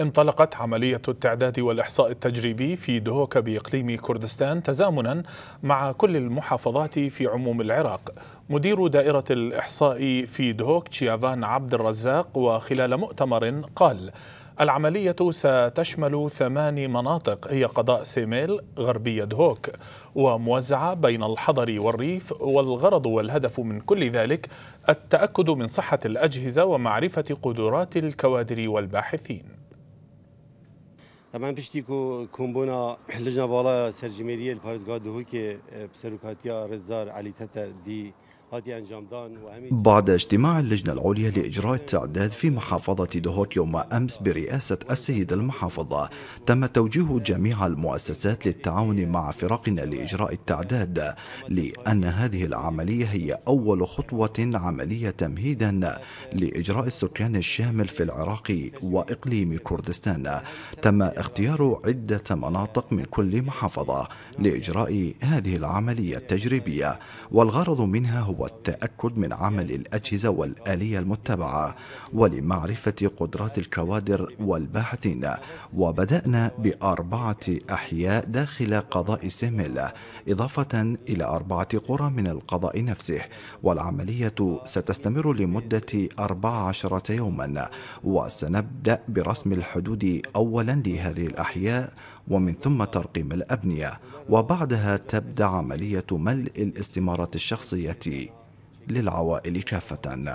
انطلقت عملية التعداد والإحصاء التجريبي في دهوك بإقليم كردستان تزامنا مع كل المحافظات في عموم العراق مدير دائرة الإحصاء في دهوك تشيافان عبد الرزاق وخلال مؤتمر قال العملية ستشمل ثمان مناطق هي قضاء سيميل غربي دهوك وموزعة بين الحضر والريف والغرض والهدف من كل ذلك التأكد من صحة الأجهزة ومعرفة قدرات الكوادر والباحثين من پشتی کو کومبونا لجنا بالا سرجمهریه پارزگاه دهو که سروکاتیا رزار علی تتر دی بعد اجتماع اللجنة العليا لإجراء التعداد في محافظة دهوت يوم أمس برئاسة السيد المحافظة تم توجيه جميع المؤسسات للتعاون مع فرقنا لإجراء التعداد لأن هذه العملية هي أول خطوة عملية تمهيدا لإجراء السكان الشامل في العراق وإقليم كردستان تم اختيار عدة مناطق من كل محافظة لإجراء هذه العملية التجريبية والغرض منها هو هو التأكد من عمل الأجهزة والآلية المتبعة ولمعرفة قدرات الكوادر والباحثين وبدأنا بأربعة أحياء داخل قضاء سيميل إضافة إلى أربعة قرى من القضاء نفسه والعملية ستستمر لمدة 14 يوما وسنبدأ برسم الحدود أولا لهذه الأحياء ومن ثم ترقيم الأبنية وبعدها تبدأ عملية ملء الاستمارة الشخصية للعوائل كافة